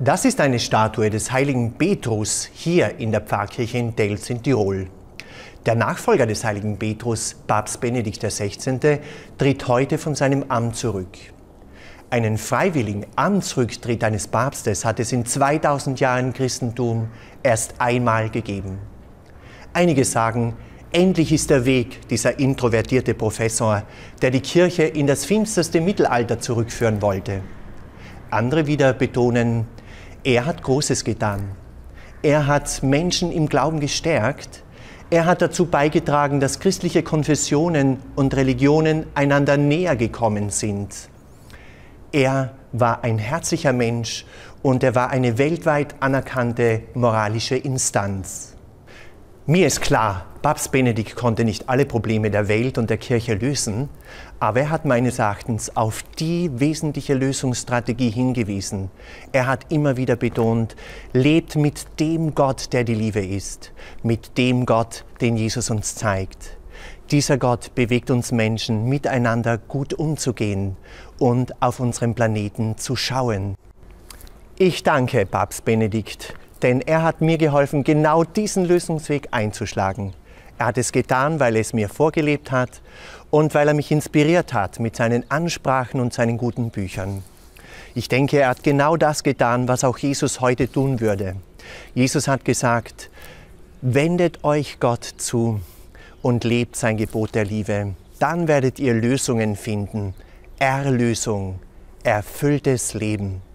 Das ist eine Statue des heiligen Petrus hier in der Pfarrkirche in Delz in Tirol. Der Nachfolger des heiligen Petrus, Papst Benedikt XVI., tritt heute von seinem Amt zurück. Einen freiwilligen Amtsrücktritt eines Papstes hat es in 2000 Jahren Christentum erst einmal gegeben. Einige sagen, endlich ist der Weg dieser introvertierte Professor, der die Kirche in das finsterste Mittelalter zurückführen wollte. Andere wieder betonen, er hat Großes getan. Er hat Menschen im Glauben gestärkt. Er hat dazu beigetragen, dass christliche Konfessionen und Religionen einander näher gekommen sind. Er war ein herzlicher Mensch und er war eine weltweit anerkannte moralische Instanz. Mir ist klar, Papst Benedikt konnte nicht alle Probleme der Welt und der Kirche lösen, aber er hat meines Erachtens auf die wesentliche Lösungsstrategie hingewiesen. Er hat immer wieder betont, lebt mit dem Gott, der die Liebe ist, mit dem Gott, den Jesus uns zeigt. Dieser Gott bewegt uns Menschen, miteinander gut umzugehen und auf unserem Planeten zu schauen. Ich danke Papst Benedikt denn er hat mir geholfen, genau diesen Lösungsweg einzuschlagen. Er hat es getan, weil er es mir vorgelebt hat und weil er mich inspiriert hat mit seinen Ansprachen und seinen guten Büchern. Ich denke, er hat genau das getan, was auch Jesus heute tun würde. Jesus hat gesagt, wendet euch Gott zu und lebt sein Gebot der Liebe. Dann werdet ihr Lösungen finden. Erlösung, erfülltes Leben.